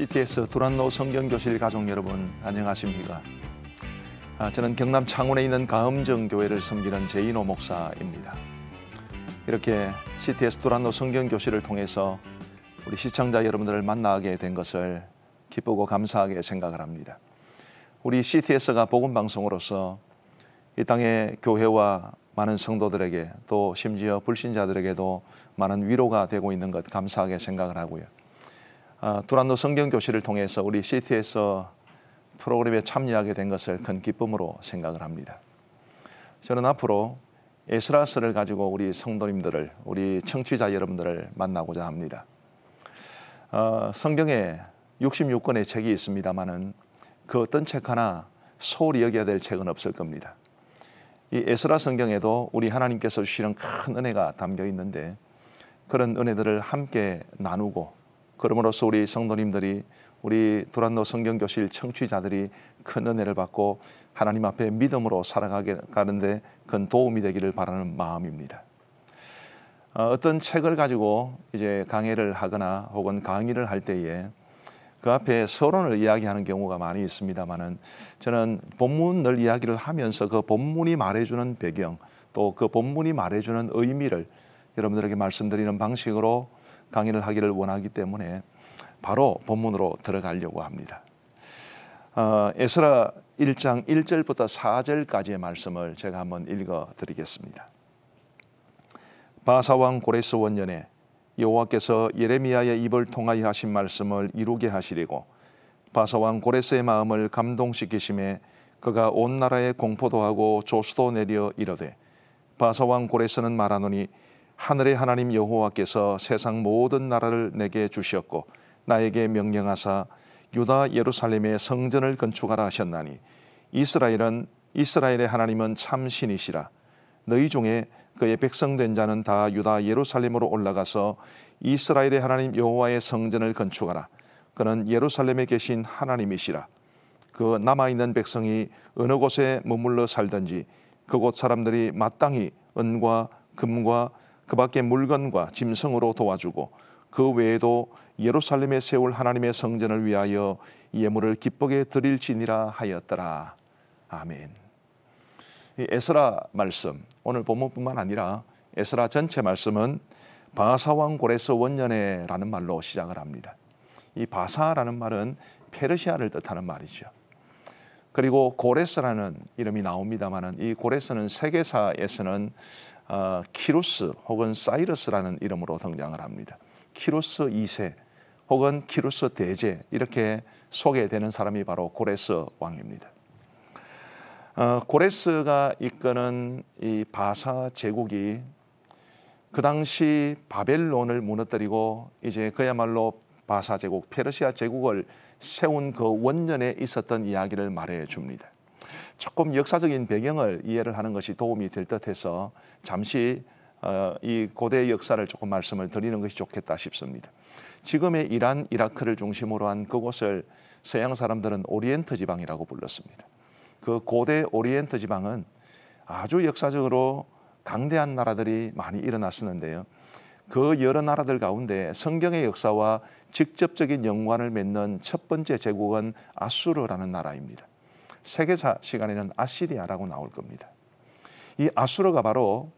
CTS 도란노 성경교실 가족 여러분 안녕하십니까? 아, 저는 경남 창원에 있는 가음정교회를 섬기는 제인호 목사입니다. 이렇게 CTS 도란노 성경교실을 통해서 우리 시청자 여러분들을 만나게 된 것을 기쁘고 감사하게 생각을 합니다. 우리 CTS가 복음방송으로서 이 땅의 교회와 많은 성도들에게 또 심지어 불신자들에게도 많은 위로가 되고 있는 것 감사하게 생각을 하고요. 아, 두란노 성경 교실을 통해서 우리 시티에서 프로그램에 참여하게 된 것을 큰 기쁨으로 생각을 합니다. 저는 앞으로 에스라서를 가지고 우리 성도님들을 우리 청취자 여러분들을 만나고자 합니다. 어, 성경에 66권의 책이 있습니다만은 그 어떤 책 하나 소홀히 여겨야 될 책은 없을 겁니다. 이 에스라 성경에도 우리 하나님께서 주시는 큰 은혜가 담겨 있는데 그런 은혜들을 함께 나누고 그러므로써 우리 성도님들이 우리 도란노 성경교실 청취자들이 큰 은혜를 받고 하나님 앞에 믿음으로 살아가는데 큰 도움이 되기를 바라는 마음입니다. 어, 어떤 책을 가지고 이제 강의를 하거나 혹은 강의를 할 때에 그 앞에 서론을 이야기하는 경우가 많이 있습니다만은 저는 본문을 이야기를 하면서 그 본문이 말해주는 배경 또 그 본문이 말해주는 의미를 여러분들에게 말씀드리는 방식으로 강의를 하기를 원하기 때문에 바로 본문으로 들어가려고 합니다. 어, 에스라 1장 1절부터 4절까지의 말씀을 제가 한번 읽어 드리겠습니다. 바사왕 고레스 원년에 여호와께서 예레미야의 입을 통하여 하신 말씀을 이루게 하시리고 바사왕 고레스의 마음을 감동시키심에 그가 온 나라에 공포도 하고 조수도 내려 이르되 바사왕 고레스는 말하노니 하늘의 하나님 여호와께서 세상 모든 나라를 내게 주셨고 나에게 명령하사 유다 예루살렘의 성전을 건축하라 하셨나니 이스라엘은 이스라엘의 하나님은 참 신이시라 너희 중에 그의 백성된 자는 다 유다 예루살렘으로 올라가서 이스라엘의 하나님 여호와의 성전을 건축하라 그는 예루살렘에 계신 하나님이시라 그 남아 있는 백성이 어느 곳에 머물러 살든지 그곳 사람들이 마땅히 은과 금과 그 밖에 물건과 짐승으로 도와주고 그 외에도 예루살렘에 세울 하나님의 성전을 위하여 예물을 기쁘게 드릴지니라 하였더라. 아멘. 에스라 말씀, 오늘 본문뿐만 아니라 에스라 전체 말씀은 바사왕 고레스 원년에라는 말로 시작을 합니다. 이 바사라는 말은 페르시아를 뜻하는 말이죠. 그리고 고레스라는 이름이 나옵니다만은 이 고레스는 세계사에서는 어, 키루스 혹은 사이러스라는 이름으로 등장을 합니다. 키루스 2세 혹은 키루스 대제 이렇게 소개되는 사람이 바로 고레스 왕입니다. 어, 고레스가 이끄는 이 바사 제국이 그 당시 바벨론을 무너뜨리고 이제 그야말로 바사 제국, 페르시아 제국을 세운 그 원년에 있었던 이야기를 말해 줍니다. 조금 역사적인 배경을 이해를 하는 것이 도움이 될 듯해서 잠시 어, 이 고대 역사를 조금 말씀을 드리는 것이 좋겠다 싶습니다. 지금의 이란, 이라크를 중심으로 한 그곳을 서양 사람들은 오리엔트 지방이라고 불렀습니다. 그 고대 오리엔트 지방은 아주 역사적으로 강대한 나라들이 많이 일어났었는데요. 그 여러 나라들 가운데 성경의 역사와 직접적인 연관을 맺는 첫 번째 제국은 아수르라는 나라입니다. 세계사 시간에는 아시리아라고 나올 겁니다. 이 아수르가 바로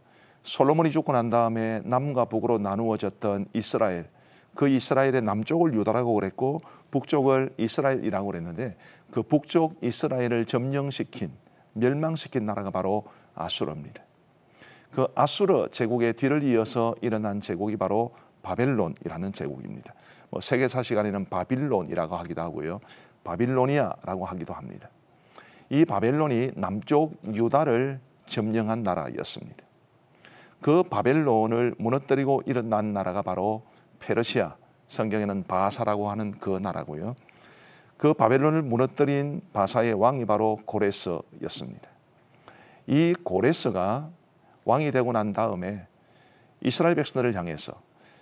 솔로몬이 죽고 난 다음에 남과 북으로 나누어졌던 이스라엘 그 이스라엘의 남쪽을 유다라고 그랬고 북쪽을 이스라엘이라고 그랬는데 그 북쪽 이스라엘을 점령시킨 멸망시킨 나라가 바로 아수르입니다. 그 아수르 제국의 뒤를 이어서 일어난 제국이 바로 바벨론이라는 제국입니다. 뭐 세계사 시간에는 바빌론이라고 하기도 하고요. 바빌로니아라고 하기도 합니다. 이 바벨론이 남쪽 유다를 점령한 나라였습니다. 그 바벨론을 무너뜨리고 일어난 나라가 바로 페르시아, 성경에는 바사라고 하는 그 나라고요. 그 바벨론을 무너뜨린 바사의 왕이 바로 고레스였습니다. 이 고레스가 왕이 되고 난 다음에 이스라엘 백성들을 향해서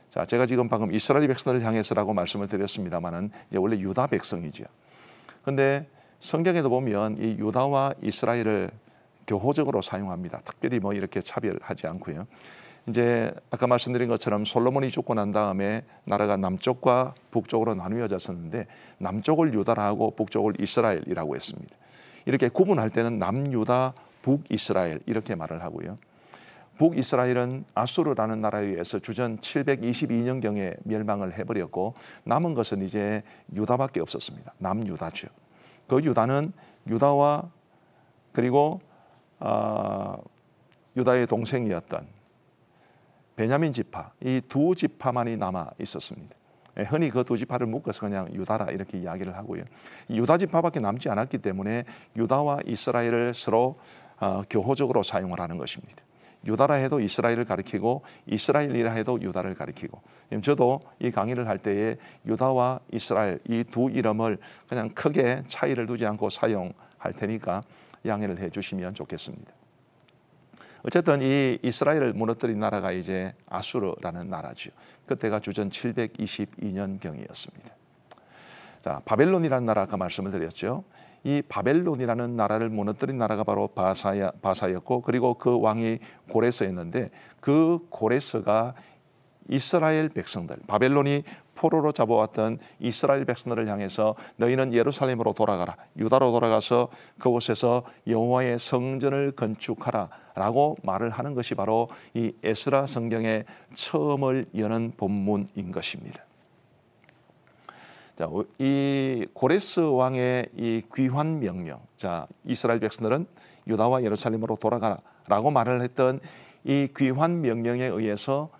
자, 제가 지금 방금 이스라엘 백성들을 향해서라고 말씀을 드렸습니다만은 이제 원래 유다 백성이죠. 근데 성경에도 보면 이 유다와 이스라엘을 교호적으로 사용합니다. 특별히 뭐 이렇게 차별하지 않고요. 이제 아까 말씀드린 것처럼 솔로몬이 죽고 난 다음에 나라가 남쪽과 북쪽으로 나누어졌었는데 남쪽을 유다라고 북쪽을 이스라엘이라고 했습니다. 이렇게 구분할 때는 남유다, 북이스라엘 이렇게 말을 하고요. 북이스라엘은 아수르라는 나라에 의해서 주전 722년경에 멸망을 해버렸고 남은 것은 이제 유다밖에 없었습니다. 남유다죠. 그 유다는 유다와 그리고 아, 유다의 동생이었던 베냐민 지파 이 두 지파만이 남아 있었습니다. 예, 흔히 그 두 지파를 묶어서 그냥 유다라 이렇게 이야기를 하고요. 유다 지파밖에 남지 않았기 때문에 유다와 이스라엘을 서로 어, 교호적으로 사용을 하는 것입니다. 유다라 해도 이스라엘을 가리키고 이스라엘이라 해도 유다를 가리키고 저도 이 강의를 할 때에 유다와 이스라엘 이 두 이름을 그냥 크게 차이를 두지 않고 사용할 테니까 양해를 해 주시면 좋겠습니다. 어쨌든 이 이스라엘을 무너뜨린 나라가 이제 아수르라는 나라죠. 그때가 주전 722년 경이었습니다. 자, 바벨론이라는 나라 아까 말씀을 드렸죠. 이 바벨론이라는 나라를 무너뜨린 나라가 바로 바사야, 바사였고 그리고 그 왕이 고레스였는데 그 고레스가 이스라엘 백성들 바벨론이 포로로 잡아왔던 이스라엘 백성들을 향해서 너희는 예루살렘으로 돌아가라 유다로 돌아가서 그곳에서 여호와의 성전을 건축하라라고 말을 하는 것이 바로 이 에스라 성경의 처음을 여는 본문인 것입니다. 자, 이 고레스 왕의 이 귀환 명령. 자, 이스라엘 백성들은 유다와 예루살렘으로 돌아가라고 말을 했던 이 귀환 명령에 의해서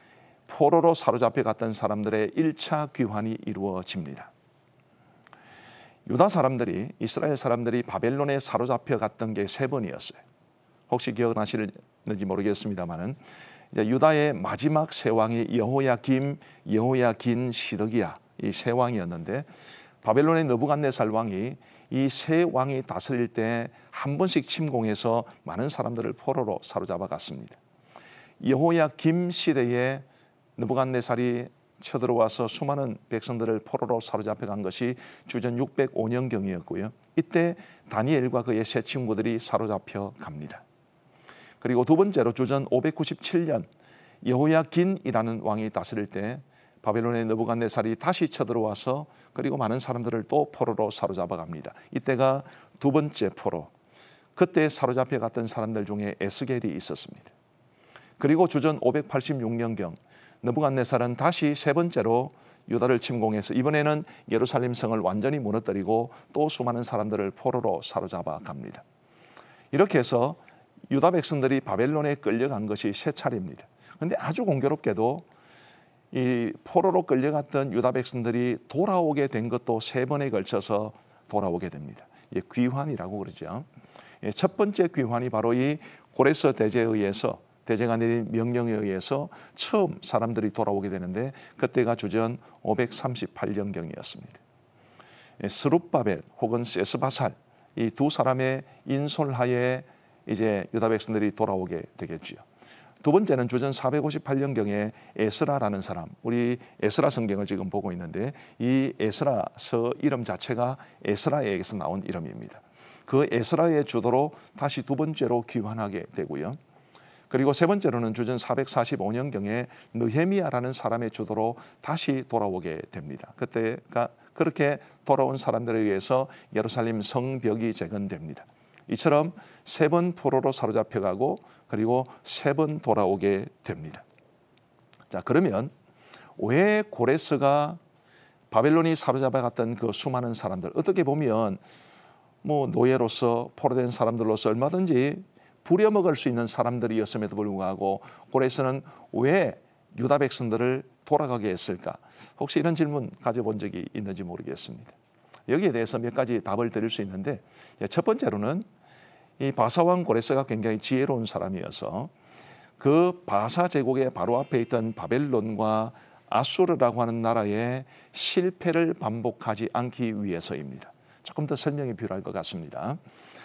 포로로 사로잡혀 갔던 사람들의 1차 귀환이 이루어집니다. 유다 사람들이 이스라엘 사람들이 바벨론에 사로잡혀 갔던 게 세 번이었어요. 혹시 기억나시는지 모르겠습니다만은 유다의 마지막 세 왕이 여호야김, 여호야긴, 시드기야 이세 왕이었는데 바벨론의 느부갓네살 왕이 이 세 왕이 다스릴 때 한 번씩 침공해서 많은 사람들을 포로로 사로잡아 갔습니다. 여호야김 시대에 느부갓네살이 쳐들어와서 수많은 백성들을 포로로 사로잡혀 간 것이 주전 605년경이었고요. 이때 다니엘과 그의 세 친구들이 사로잡혀 갑니다. 그리고 두 번째로 주전 597년 여호야긴이라는 왕이 다스릴 때 바벨론의 느부갓네살이 다시 쳐들어와서 그리고 많은 사람들을 또 포로로 사로잡아 갑니다. 이때가 두 번째 포로. 그때 사로잡혀 갔던 사람들 중에 에스겔이 있었습니다. 그리고 주전 586년경 느부갓네살은 다시 세 번째로 유다를 침공해서 이번에는 예루살렘 성을 완전히 무너뜨리고 또 수많은 사람들을 포로로 사로잡아 갑니다. 이렇게 해서 유다 백성들이 바벨론에 끌려간 것이 세 차례입니다. 그런데 아주 공교롭게도 이 포로로 끌려갔던 유다 백성들이 돌아오게 된 것도 세 번에 걸쳐서 돌아오게 됩니다. 예, 귀환이라고 그러죠. 예, 첫 번째 귀환이 바로 이 고레스 대제에 의해서 대제가 내린 명령에 의해서 처음 사람들이 돌아오게 되는데 그때가 주전 538년경이었습니다. 예, 스룹바벨 혹은 세스바살 이 두 사람의 인솔하에 이제 유다 백성들이 돌아오게 되겠지요. 두 번째는 주전 458년경에 에스라라는 사람, 우리 에스라 성경을 지금 보고 있는데 이 에스라서 이름 자체가 에스라에게서 나온 이름입니다. 그 에스라의 주도로 다시 두 번째로 귀환하게 되고요. 그리고 세 번째로는 주전 445년경에 느헤미야라는 사람의 주도로 다시 돌아오게 됩니다. 그때가 그렇게 돌아온 사람들에 의해서 예루살렘 성벽이 재건됩니다. 이처럼 세 번 포로로 사로잡혀가고 그리고 세 번 돌아오게 됩니다. 자, 그러면 왜 고레스가 바벨론이 사로잡아갔던 그 수많은 사람들 어떻게 보면 뭐 노예로서 포로된 사람들로서 얼마든지 부려먹을 수 있는 사람들이었음에도 불구하고 고레스는 왜 유다 백성들을 돌아가게 했을까? 혹시 이런 질문 가져본 적이 있는지 모르겠습니다. 여기에 대해서 몇 가지 답을 드릴 수 있는데 예, 첫 번째로는 이 바사왕 고레스가 굉장히 지혜로운 사람이어서 그 바사 제국의 바로 앞에 있던 바벨론과 아수르라고 하는 나라의 실패를 반복하지 않기 위해서입니다. 조금 더 설명이 필요할 것 같습니다.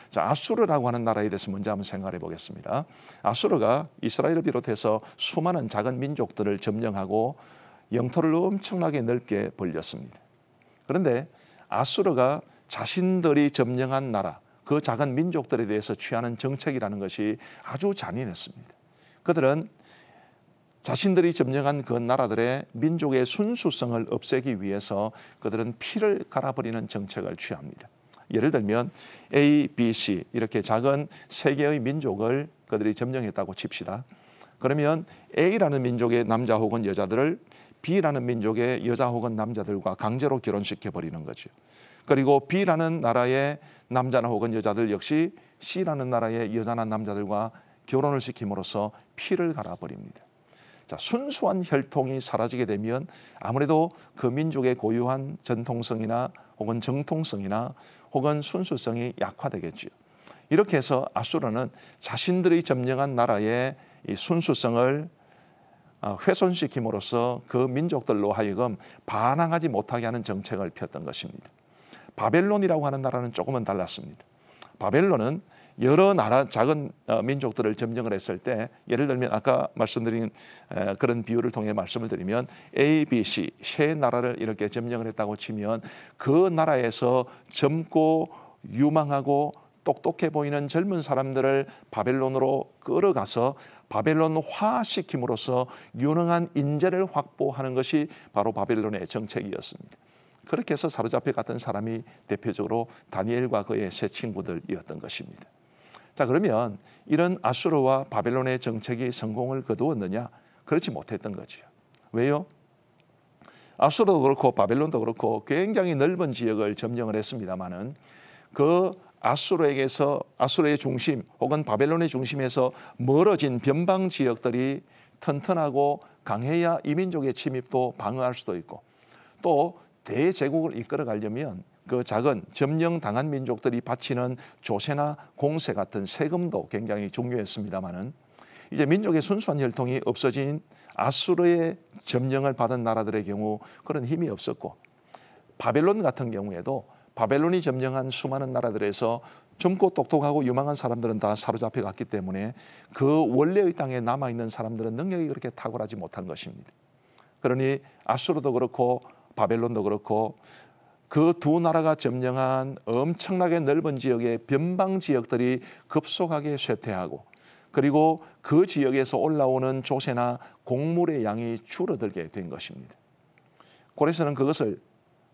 자, 아수르라고 하는 나라에 대해서 먼저 한번 생각해 보겠습니다. 아수르가 이스라엘을 비롯해서 수많은 작은 민족들을 점령하고 영토를 엄청나게 넓게 벌렸습니다. 그런데 아수르가 자신들이 점령한 나라, 그 작은 민족들에 대해서 취하는 정책이라는 것이 아주 잔인했습니다. 그들은 자신들이 점령한 그 나라들의 민족의 순수성을 없애기 위해서 그들은 피를 갈아버리는 정책을 취합니다. 예를 들면 A, B, C 이렇게 작은 세 개의 민족을 그들이 점령했다고 칩시다. 그러면 A라는 민족의 남자 혹은 여자들을 B라는 민족의 여자 혹은 남자들과 강제로 결혼시켜 버리는 거죠. 그리고 B라는 나라의 남자나 혹은 여자들 역시 C라는 나라의 여자나 남자들과 결혼을 시킴으로써 피를 갈아버립니다. 자, 순수한 혈통이 사라지게 되면 아무래도 그 민족의 고유한 전통성이나 혹은 정통성이나 혹은 순수성이 약화되겠지 이렇게 해서 아수르는 자신들이 점령한 나라의 순수성을 아, 훼손시킴으로써 그 민족들로 하여금 반항하지 못하게 하는 정책을 폈던 것입니다. 바벨론이라고 하는 나라는 조금은 달랐습니다. 바벨론은 여러 나라 작은 어, 민족들을 점령을 했을 때 예를 들면 아까 말씀드린 그런 비유를 통해 말씀을 드리면 A, B, C 세 나라를 이렇게 점령을 했다고 치면 그 나라에서 젊고 유망하고 똑똑해 보이는 젊은 사람들을 바벨론으로 끌어가서 바벨론화시킴으로써 유능한 인재를 확보하는 것이 바로 바벨론의 정책이었습니다. 그렇게 해서 사로잡혀 갔던 사람이 대표적으로 다니엘과 그의 세 친구들이었던 것입니다. 자, 그러면 이런 아수르와 바벨론의 정책이 성공을 거두었느냐? 그렇지 못했던 거죠. 왜요? 아수르도 그렇고 바벨론도 그렇고 굉장히 넓은 지역을 점령을 했습니다만은 그 아수르에게서 아수르의 중심 혹은 바벨론의 중심에서 멀어진 변방 지역들이 튼튼하고 강해야 이민족의 침입도 방어할 수도 있고 또 대제국을 이끌어가려면 그 작은 점령당한 민족들이 바치는 조세나 공세 같은 세금도 굉장히 중요했습니다마는 이제 민족의 순수한 혈통이 없어진 아수르의 점령을 받은 나라들의 경우 그런 힘이 없었고 바벨론 같은 경우에도 바벨론이 점령한 수많은 나라들에서 젊고 똑똑하고 유망한 사람들은 다 사로잡혀 갔기 때문에 그 원래의 땅에 남아 있는 사람들은 능력이 그렇게 탁월하지 못한 것입니다. 그러니 아수르도 그렇고 바벨론도 그렇고 그 두 나라가 점령한 엄청나게 넓은 지역의 변방 지역들이 급속하게 쇠퇴하고 그리고 그 지역에서 올라오는 조세나 곡물의 양이 줄어들게 된 것입니다. 고레스는 그것을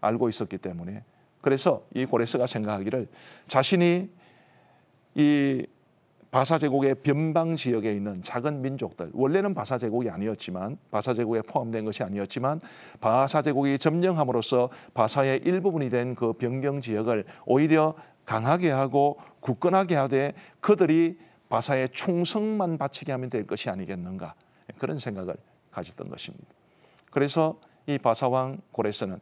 알고 있었기 때문에 그래서 이 고레스가 생각하기를 자신이 이 바사 제국의 변방 지역에 있는 작은 민족들 원래는 바사 제국이 아니었지만 바사 제국에 포함된 것이 아니었지만 바사 제국이 점령함으로써 바사의 일부분이 된 그 변경 지역을 오히려 강하게 하고 굳건하게 하되 그들이 바사의 충성만 바치게 하면 될 것이 아니겠는가 그런 생각을 가졌던 것입니다. 그래서 이 바사왕 고레스는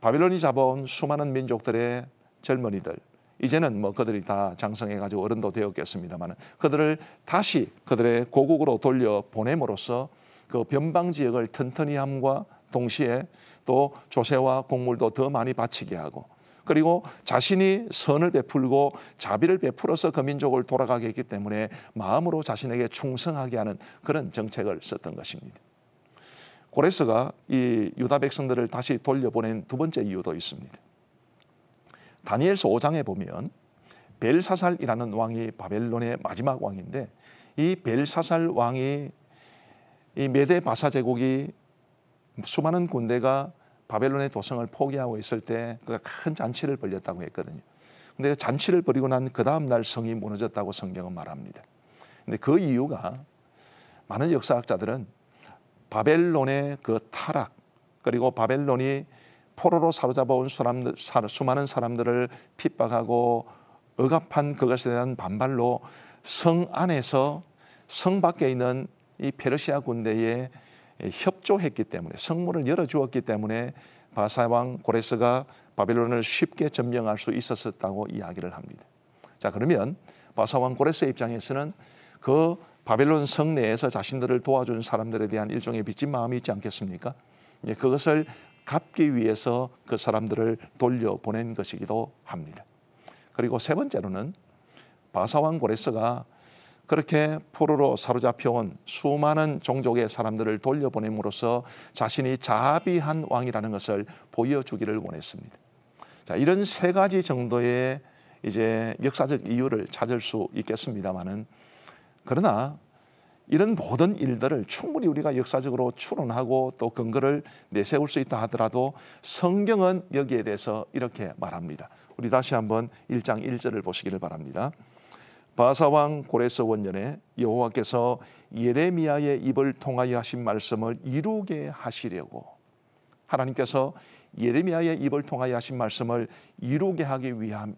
바빌론이 잡아온 수많은 민족들의 젊은이들 이제는 뭐 그들이 다 장성해가지고 어른도 되었겠습니다만 그들을 다시 그들의 고국으로 돌려 보냄으로써 그 변방 지역을 튼튼히함과 동시에 또 조세와 공물도더 많이 바치게 하고 그리고 자신이 선을 베풀고 자비를 베풀어서 그 민족을 돌아가게 했기 때문에 마음으로 자신에게 충성하게 하는 그런 정책을 썼던 것입니다. 고레스가 이 유다 백성들을 다시 돌려보낸 두 번째 이유도 있습니다. 다니엘서 5장에 보면 벨사살이라는 왕이 바벨론의 마지막 왕인데 이 벨사살 왕이 이 메데 바사 제국이 수많은 군대가 바벨론의 도성을 포기하고 있을 때 그가 큰 잔치를 벌렸다고 했거든요. 근데 그 잔치를 벌이고 난 그 다음 날 성이 무너졌다고 성경은 말합니다. 근데 그 이유가 많은 역사학자들은 바벨론의 그 타락 그리고 바벨론이 포로로 사로잡아온 사람들, 수많은 사람들을 핍박하고 억압한 그것에 대한 반발로 성 안에서 성 밖에 있는 이 페르시아 군대에 협조했기 때문에 성문을 열어주었기 때문에 바사왕 고레스가 바빌론을 쉽게 점령할 수 있었다고 이야기를 합니다. 자 그러면 바사왕 고레스의 입장에서는 그 바빌론 성내에서 자신들을 도와준 사람들에 대한 일종의 빚진 마음이 있지 않겠습니까? 예, 그것을 갚기 위해서 그 사람들을 돌려보낸 것이기도 합니다. 그리고 세 번째로는 바사왕 고레스가 그렇게 포로로 사로잡혀온 수많은 종족의 사람들을 돌려보냄으로써 자신이 자비한 왕이라는 것을 보여주기를 원했습니다. 자, 이런 세 가지 정도의 이제 역사적 이유를 찾을 수 있겠습니다만은 그러나 이런 모든 일들을 충분히 우리가 역사적으로 추론하고 또 근거를 내세울 수 있다 하더라도 성경은 여기에 대해서 이렇게 말합니다. 우리 다시 한번 1장 1절을 보시기를 바랍니다. 바사왕 고레스 원년에 여호와께서 예레미야의 입을 통하여 하신 말씀을 이루게 하시려고 하나님께서 예레미야의 입을 통하여 하신 말씀을 이루게 하기 위함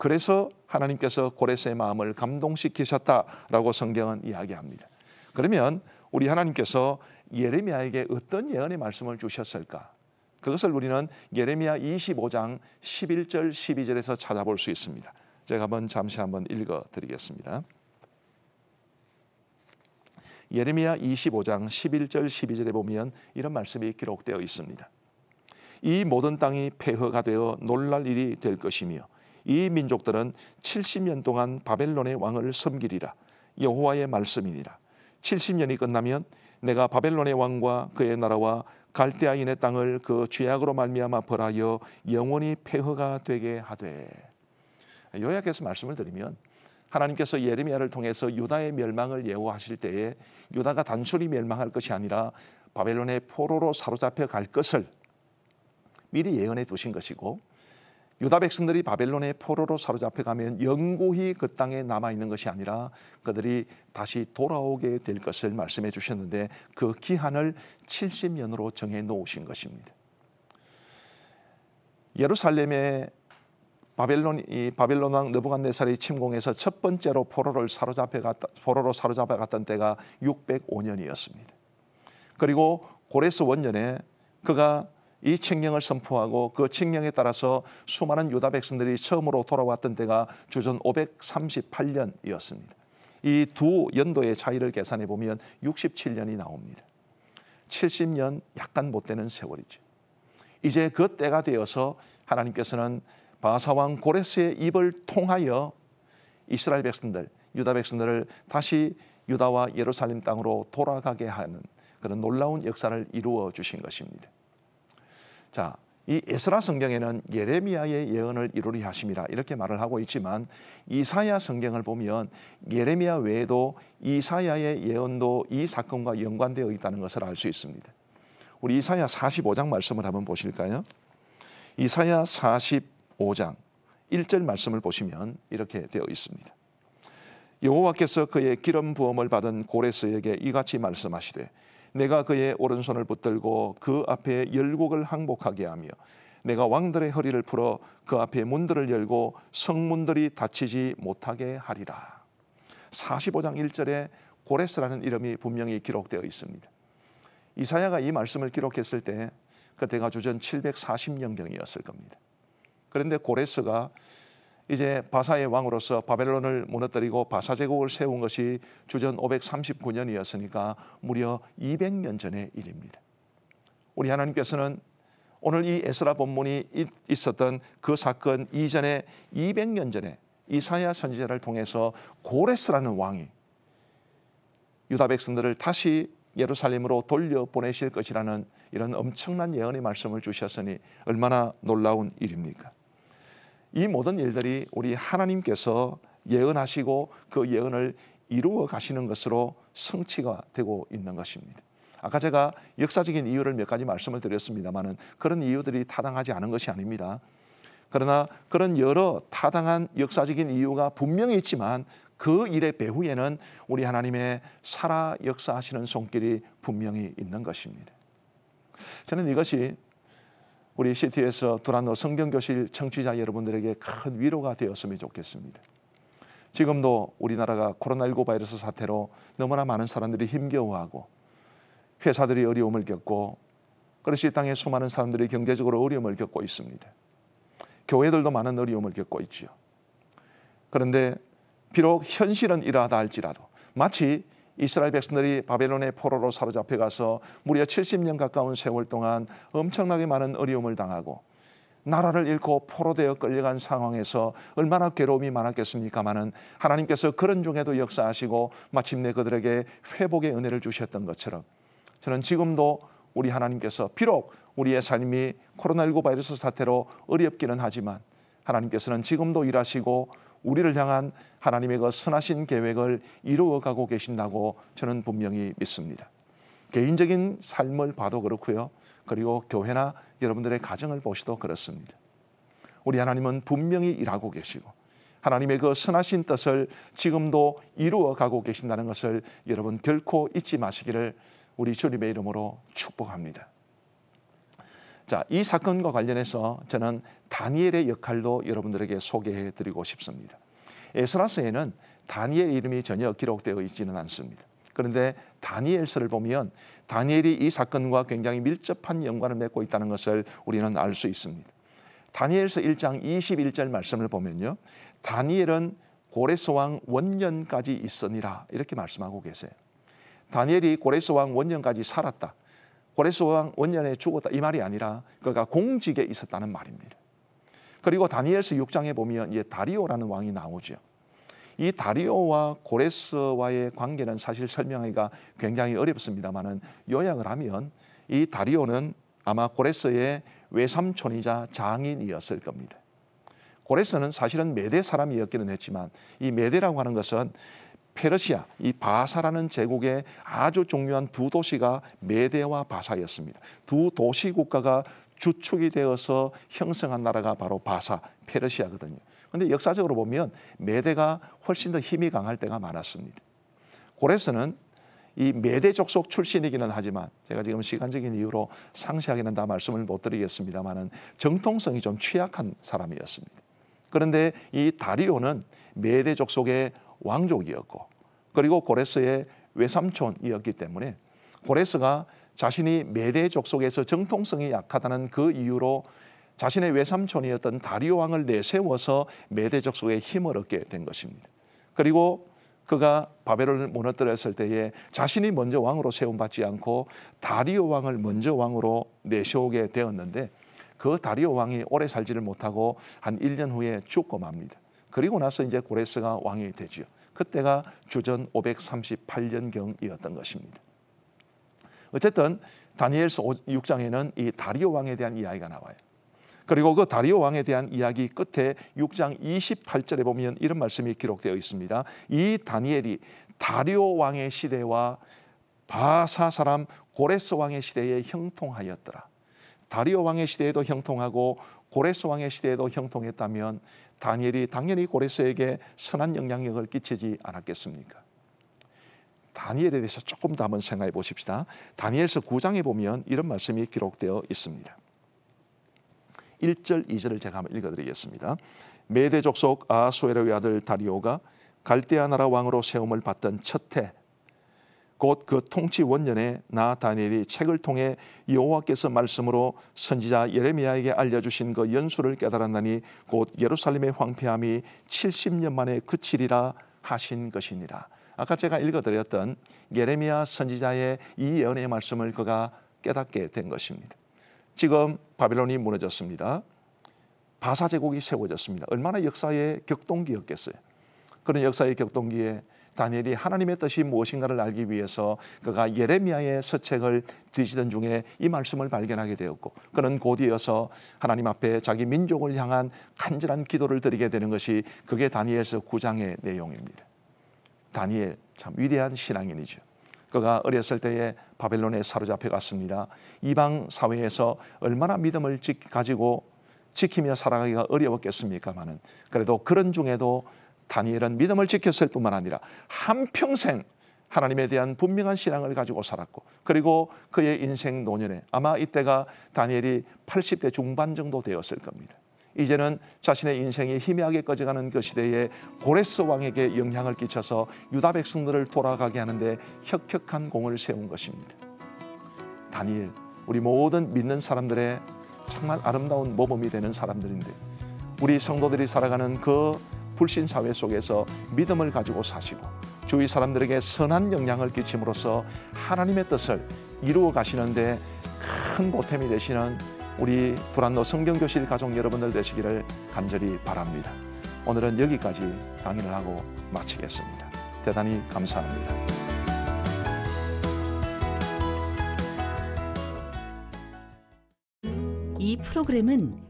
그래서 하나님께서 고레스의 마음을 감동시키셨다라고 성경은 이야기합니다. 그러면 우리 하나님께서 예레미야에게 어떤 예언의 말씀을 주셨을까? 그것을 우리는 예레미야 25장 11절 12절에서 찾아볼 수 있습니다. 제가 한번 잠시 한번 읽어 드리겠습니다. 예레미야 25장 11절 12절에 보면 이런 말씀이 기록되어 있습니다. 이 모든 땅이 폐허가 되어 놀랄 일이 될 것이며 이 민족들은 70년 동안 바벨론의 왕을 섬기리라. 여호와의 말씀이니라. 70년이 끝나면 내가 바벨론의 왕과 그의 나라와 갈대아인의 땅을 그 죄악으로 말미암아 벌하여 영원히 폐허가 되게 하되 요약해서 말씀을 드리면 하나님께서 예레미야를 통해서 유다의 멸망을 예고하실 때에 유다가 단순히 멸망할 것이 아니라 바벨론의 포로로 사로잡혀 갈 것을 미리 예언해 두신 것이고 유다 백성들이 바벨론의 포로로 사로잡혀가면 영고히 그 땅에 남아 있는 것이 아니라 그들이 다시 돌아오게 될 것을 말씀해 주셨는데 그 기한을 70년으로 정해 놓으신 것입니다. 예루살렘에 바벨론 이 바벨론 왕 느부갓네살이 침공해서 첫 번째로 포로를 사로잡혀갔다 포로로 사로잡혀갔던 때가 605년이었습니다. 그리고 고레스 원년에 그가 이 칙령을 선포하고 그 칙령에 따라서 수많은 유다 백성들이 처음으로 돌아왔던 때가 주전 538년이었습니다. 이 두 연도의 차이를 계산해 보면 67년이 나옵니다. 70년 약간 못 되는 세월이죠. 이제 그 때가 되어서 하나님께서는 바사왕 고레스의 입을 통하여 이스라엘 백성들, 유다 백성들을 다시 유다와 예루살렘 땅으로 돌아가게 하는 그런 놀라운 역사를 이루어 주신 것입니다. 자, 이 에스라 성경에는 예레미야의 예언을 이루리 하심이라 이렇게 말을 하고 있지만 이사야 성경을 보면 예레미야 외에도 이사야의 예언도 이 사건과 연관되어 있다는 것을 알 수 있습니다. 우리 이사야 45장 말씀을 한번 보실까요? 이사야 45장 1절 말씀을 보시면 이렇게 되어 있습니다. 여호와께서 그의 기름 부음을 받은 고레스에게 이같이 말씀하시되 내가 그의 오른손을 붙들고 그 앞에 열곡을 항복하게 하며 내가 왕들의 허리를 풀어 그 앞에 문들을 열고 성문들이 닫히지 못하게 하리라. 45장 1절에 고레스라는 이름이 분명히 기록되어 있습니다. 이사야가 이 말씀을 기록했을 때 그때가 주전 740년경이었을 겁니다. 그런데 고레스가 이제 바사의 왕으로서 바벨론을 무너뜨리고 바사 제국을 세운 것이 주전 539년이었으니까 무려 200년 전의 일입니다. 우리 하나님께서는 오늘 이 에스라 본문이 있었던 그 사건 이전에 200년 전에 이사야 선지자를 통해서 고레스라는 왕이 유다 백성들을 다시 예루살렘으로 돌려 보내실 것이라는 이런 엄청난 예언의 말씀을 주셨으니 얼마나 놀라운 일입니까? 이 모든 일들이 우리 하나님께서 예언하시고 그 예언을 이루어 가시는 것으로 성취가 되고 있는 것입니다. 아까 제가 역사적인 이유를 몇 가지 말씀을 드렸습니다만은 그런 이유들이 타당하지 않은 것이 아닙니다. 그러나 그런 여러 타당한 역사적인 이유가 분명히 있지만 그 일의 배후에는 우리 하나님의 살아 역사하시는 손길이 분명히 있는 것입니다. 저는 이것이 우리 시티에서 두란노 성경교실 청취자 여러분들에게 큰 위로가 되었으면 좋겠습니다. 지금도 우리나라가 코로나19 바이러스 사태로 너무나 많은 사람들이 힘겨워하고 회사들이 어려움을 겪고 그릇이 땅에 수많은 사람들이 경제적으로 어려움을 겪고 있습니다. 교회들도 많은 어려움을 겪고 있지요. 그런데 비록 현실은 이러하다 할지라도 마치 이스라엘 백성들이 바벨론의 포로로 사로잡혀 가서 무려 70년 가까운 세월 동안 엄청나게 많은 어려움을 당하고 나라를 잃고 포로되어 끌려간 상황에서 얼마나 괴로움이 많았겠습니까마는 하나님께서 그런 중에도 역사하시고 마침내 그들에게 회복의 은혜를 주셨던 것처럼 저는 지금도 우리 하나님께서 비록 우리의 삶이 코로나19 바이러스 사태로 어렵기는 하지만 하나님께서는 지금도 일하시고 우리를 향한 하나님의 그 선하신 계획을 이루어가고 계신다고 저는 분명히 믿습니다. 개인적인 삶을 봐도 그렇고요. 그리고 교회나 여러분들의 가정을 보시도 그렇습니다. 우리 하나님은 분명히 일하고 계시고 하나님의 그 선하신 뜻을 지금도 이루어 가고 계신다는 것을 여러분 결코 잊지 마시기를 우리 주님의 이름으로 축복합니다. 자, 이 사건과 관련해서 저는 다니엘의 역할도 여러분들에게 소개해 드리고 싶습니다. 에스라서에는 다니엘 이름이 전혀 기록되어 있지는 않습니다. 그런데 다니엘서를 보면 다니엘이 이 사건과 굉장히 밀접한 연관을 맺고 있다는 것을 우리는 알 수 있습니다. 다니엘서 1장 21절 말씀을 보면요. 다니엘은 고레스 왕 원년까지 있으니라 이렇게 말씀하고 계세요. 다니엘이 고레스 왕 원년까지 살았다. 고레스 왕 원년에 죽었다 이 말이 아니라 그가 공직에 있었다는 말입니다. 그리고 다니엘서 6장에 보면 이제 다리오라는 왕이 나오죠. 이 다리오와 고레스와의 관계는 사실 설명하기가 굉장히 어렵습니다만은 요약을 하면 이 다리오는 아마 고레스의 외삼촌이자 장인이었을 겁니다. 고레스는 사실은 메대 사람이었기는 했지만 이 메대라고 하는 것은 페르시아 이 바사라는 제국의 아주 중요한 두 도시가 메데와 바사였습니다. 두 도시 국가가 주축이 되어서 형성한 나라가 바로 바사 페르시아거든요. 그런데 역사적으로 보면 메데가 훨씬 더 힘이 강할 때가 많았습니다. 고레스는 이 메대 족속 출신이기는 하지만 제가 지금 시간적인 이유로 상세하게는 다 말씀을 못 드리겠습니다만은 정통성이 좀 취약한 사람이었습니다. 그런데 이 다리오는 메대 족속의 왕족이었고 그리고 고레스의 외삼촌이었기 때문에 고레스가 자신이 메대 족속에서 정통성이 약하다는 그 이유로 자신의 외삼촌이었던 다리오 왕을 내세워서 메대 족속에 힘을 얻게 된 것입니다. 그리고 그가 바벨론을 무너뜨렸을 때에 자신이 먼저 왕으로 세움받지 않고 다리오 왕을 먼저 왕으로 내세우게 되었는데 그 다리오 왕이 오래 살지를 못하고 한 1년 후에 죽고 맙니다. 그리고 나서 이제 고레스가 왕이 되지요. 그때가 주전 538년경이었던 것입니다. 어쨌든 다니엘서 6장에는 이 다리오 왕에 대한 이야기가 나와요. 그리고 그 다리오 왕에 대한 이야기 끝에 6장 28절에 보면 이런 말씀이 기록되어 있습니다. 이 다니엘이 다리오 왕의 시대와 바사 사람 고레스 왕의 시대에 형통하였더라. 다리오 왕의 시대에도 형통하고 고레스 왕의 시대에도 형통했다면 다니엘이 당연히 고레스에게 선한 영향력을 끼치지 않았겠습니까? 다니엘에 대해서 조금 더 한번 생각해 보십시다. 다니엘서 9장에 보면 이런 말씀이 기록되어 있습니다. 1절, 2절을 제가 한번 읽어드리겠습니다. 메대 족속 아수에르의 아들 다리오가 갈대아 나라 왕으로 세움을 받던 첫해 곧그 통치 원년에 나 다니엘이 책을 통해 여호와께서 말씀으로 선지자 예레미야에게 알려주신 그 연수를 깨달았나니 곧 예루살렘의 황폐함이 70년 만에 그칠이라 하신 것이니라. 아까 제가 읽어드렸던 예레미야 선지자의 이 예언의 말씀을 그가 깨닫게 된 것입니다. 지금 바빌론이 무너졌습니다. 바사 제국이 세워졌습니다. 얼마나 역사의 격동기였겠어요. 그런 역사의 격동기에 다니엘이 하나님의 뜻이 무엇인가를 알기 위해서 그가 예레미야의 서책을 뒤지던 중에 이 말씀을 발견하게 되었고 그는 곧이어서 하나님 앞에 자기 민족을 향한 간절한 기도를 드리게 되는 것이 그게 다니엘서 9장의 내용입니다. 다니엘 참 위대한 신앙인이죠. 그가 어렸을 때에 바벨론에 사로잡혀 갔습니다. 이방 사회에서 얼마나 믿음을 가지고 지키며 살아가기가 어려웠겠습니까마는 그래도 그런 중에도 다니엘은 믿음을 지켰을 뿐만 아니라 한평생 하나님에 대한 분명한 신앙을 가지고 살았고 그리고 그의 인생 노년에 아마 이때가 다니엘이 80대 중반 정도 되었을 겁니다. 이제는 자신의 인생이 희미하게 꺼져가는 그 시대에 고레스 왕에게 영향을 끼쳐서 유다 백성들을 돌아가게 하는데 혁혁한 공을 세운 것입니다. 다니엘, 우리 모든 믿는 사람들의 정말 아름다운 모범이 되는 사람들인데 우리 성도들이 살아가는 그 불신 사회 속에서 믿음을 가지고 사시고 주위 사람들에게 선한 영향을 끼침으로써 하나님의 뜻을 이루어 가시는데 큰 보탬이 되시는 우리 불안노 성경교실 가족 여러분들 되시기를 간절히 바랍니다. 오늘은 여기까지 강의를 하고 마치겠습니다. 대단히 감사합니다. 이 프로그램은